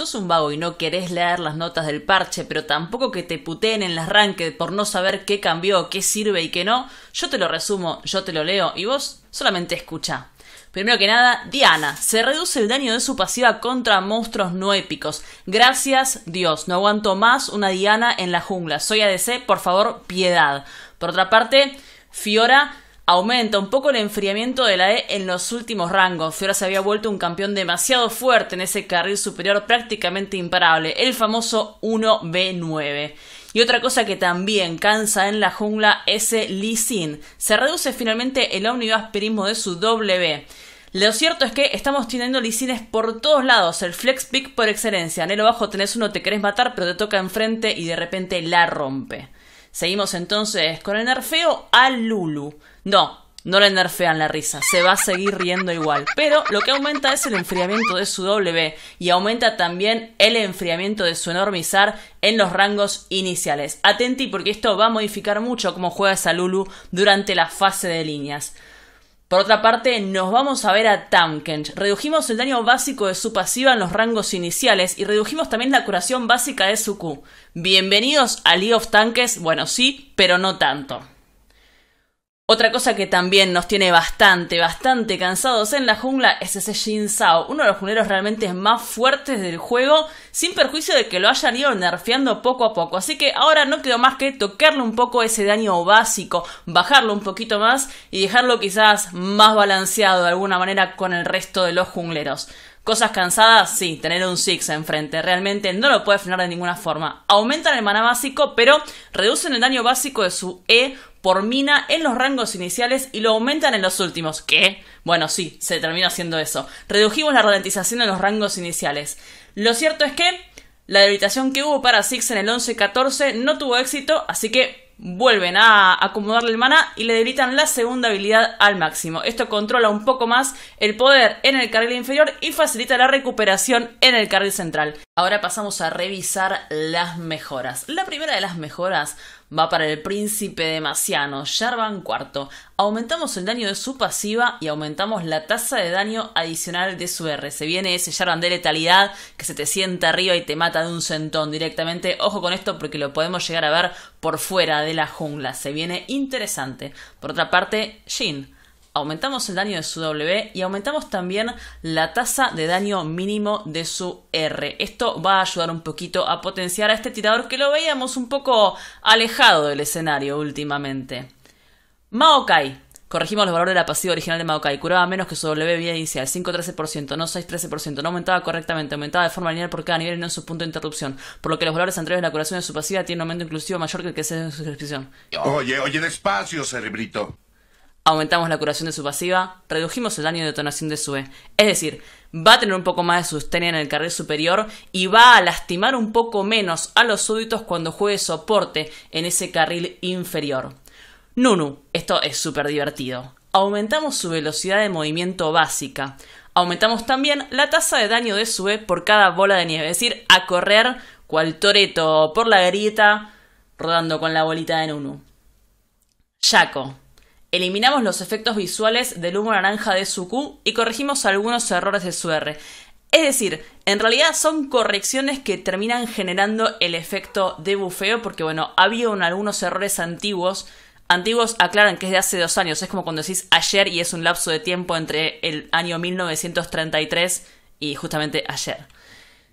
Sos un vago y no querés leer las notas del parche, pero tampoco que te puteen en las arranque por no saber qué cambió, qué sirve y qué no. Yo te lo resumo, yo te lo leo y vos solamente escucha. Primero que nada, Diana. Se reduce el daño de su pasiva contra monstruos no épicos. Gracias, Dios. No aguanto más una Diana en la jungla. Soy ADC, por favor, piedad. Por otra parte, Fiora aumenta un poco el enfriamiento de la E en los últimos rangos. Fiora se había vuelto un campeón demasiado fuerte en ese carril superior prácticamente imparable, el famoso 1B9. Y otra cosa que también cansa en la jungla es Lee Sin. Se reduce finalmente el omnibaspirismo de su W. Lo cierto es que estamos teniendo licines por todos lados, el flex pick por excelencia. En el bajo tenés uno, te querés matar, pero te toca enfrente y de repente la rompe. Seguimos entonces con el nerfeo a Lulu. No, no le nerfean la risa, se va a seguir riendo igual. Pero lo que aumenta es el enfriamiento de su W y aumenta también el enfriamiento de su enormizar en los rangos iniciales. Atenti porque esto va a modificar mucho cómo juega esa Lulu durante la fase de líneas. Por otra parte, nos vamos a ver a Tanken. Redujimos el daño básico de su pasiva en los rangos iniciales y redujimos también la curación básica de su Q. Bienvenidos a League of Tanques, bueno sí, pero no tanto. Otra cosa que también nos tiene bastante, bastante cansados en la jungla es ese Jin Sao, uno de los jungleros realmente más fuertes del juego, sin perjuicio de que lo hayan ido nerfeando poco a poco. Así que ahora no quedó más que tocarle un poco ese daño básico, bajarlo un poquito más y dejarlo quizás más balanceado de alguna manera con el resto de los jungleros. Cosas cansadas, sí, tener un Six enfrente. Realmente no lo puede frenar de ninguna forma. Aumentan el mana básico, pero reducen el daño básico de su E mina en los rangos iniciales y lo aumentan en los últimos. ¿Qué? Bueno, sí, se termina haciendo eso. Redujimos la ralentización en los rangos iniciales. Lo cierto es que la debilitación que hubo para Six en el 11-14 no tuvo éxito, así que vuelven a acomodarle el mana y le debilitan la segunda habilidad al máximo. Esto controla un poco más el poder en el carril inferior y facilita la recuperación en el carril central. Ahora pasamos a revisar las mejoras. La primera de las mejoras va para el príncipe demasiado, Jarvan IV. Aumentamos el daño de su pasiva y aumentamos la tasa de daño adicional de su R. Se viene ese Jarvan de letalidad que se te sienta arriba y te mata de un centón directamente. Ojo con esto porque lo podemos llegar a ver por fuera de la jungla. Se viene interesante. Por otra parte, Jin aumentamos el daño de su W y aumentamos también la tasa de daño mínimo de su R. Esto va a ayudar un poquito a potenciar a este tirador que lo veíamos un poco alejado del escenario últimamente. Maokai. Corregimos los valores de la pasiva original de Maokai. Curaba menos que su W vida inicial, 5-13%, no 6-13%. No aumentaba correctamente, aumentaba de forma lineal por cada nivel y no en su punto de interrupción. Por lo que los valores anteriores de la curación de su pasiva tienen un aumento inclusivo mayor que el que se en su descripción. Oye, oye, despacio, cerebrito aumentamos la curación de su pasiva, redujimos el daño de detonación de su E. Es decir, va a tener un poco más de sustenia en el carril superior y va a lastimar un poco menos a los súbditos cuando juegue soporte en ese carril inferior. Nunu, esto es súper divertido. Aumentamos su velocidad de movimiento básica. Aumentamos también la tasa de daño de su E por cada bola de nieve, es decir, a correr cual toreto por la grieta, rodando con la bolita de Nunu. Chaco. Eliminamos los efectos visuales del humo naranja de Suku y corregimos algunos errores de su R. Es decir, en realidad son correcciones que terminan generando el efecto de bufeo, porque bueno, había habido algunos errores antiguos. Antiguos aclaran que es de hace dos años, es como cuando decís ayer y es un lapso de tiempo entre el año 1933 y justamente ayer.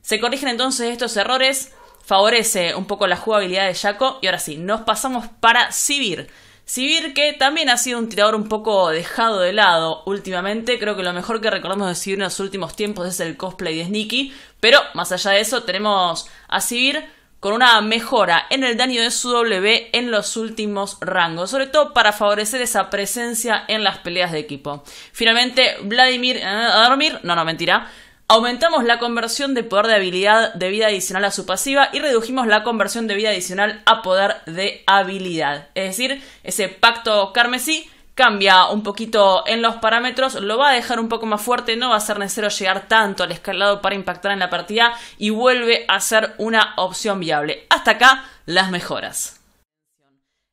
Se corrigen entonces estos errores, favorece un poco la jugabilidad de Jaco y ahora sí, nos pasamos para civir. Sivir, que también ha sido un tirador un poco dejado de lado últimamente, creo que lo mejor que recordamos de Sivir en los últimos tiempos es el cosplay de Sneaky, pero más allá de eso tenemos a Sivir con una mejora en el daño de su W en los últimos rangos, sobre todo para favorecer esa presencia en las peleas de equipo. Finalmente, Vladimir... Eh, no, no, mentira. Aumentamos la conversión de poder de habilidad de vida adicional a su pasiva y redujimos la conversión de vida adicional a poder de habilidad. Es decir, ese pacto carmesí cambia un poquito en los parámetros, lo va a dejar un poco más fuerte, no va a ser necesario llegar tanto al escalado para impactar en la partida y vuelve a ser una opción viable. Hasta acá las mejoras.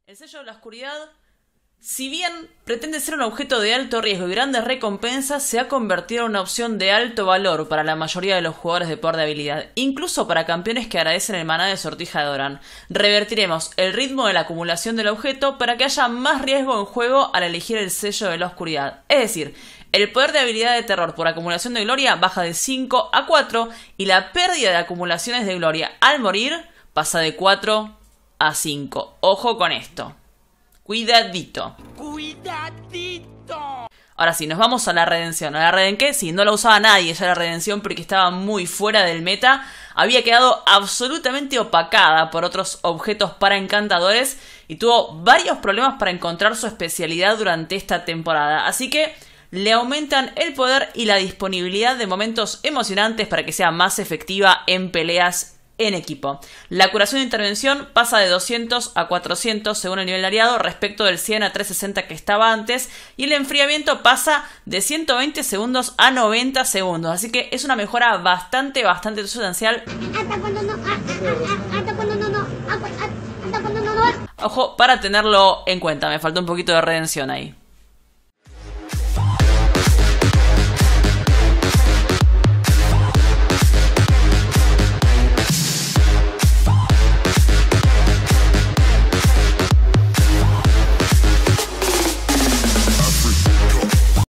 El sello de la oscuridad si bien pretende ser un objeto de alto riesgo y grandes recompensas, se ha convertido en una opción de alto valor para la mayoría de los jugadores de poder de habilidad, incluso para campeones que agradecen el maná de sortija de Doran. Revertiremos el ritmo de la acumulación del objeto para que haya más riesgo en juego al elegir el sello de la oscuridad. Es decir, el poder de habilidad de terror por acumulación de gloria baja de 5 a 4 y la pérdida de acumulaciones de gloria al morir pasa de 4 a 5. Ojo con esto. Cuidadito. Cuidadito. Ahora sí, nos vamos a la redención. ¿A la reden qué? Sí, no la usaba nadie ya la redención porque estaba muy fuera del meta. Había quedado absolutamente opacada por otros objetos para encantadores y tuvo varios problemas para encontrar su especialidad durante esta temporada. Así que le aumentan el poder y la disponibilidad de momentos emocionantes para que sea más efectiva en peleas en equipo. La curación de intervención pasa de 200 a 400 según el nivel de aliado respecto del 100 a 360 que estaba antes y el enfriamiento pasa de 120 segundos a 90 segundos. Así que es una mejora bastante, bastante sustancial. Ojo, para tenerlo en cuenta, me faltó un poquito de redención ahí.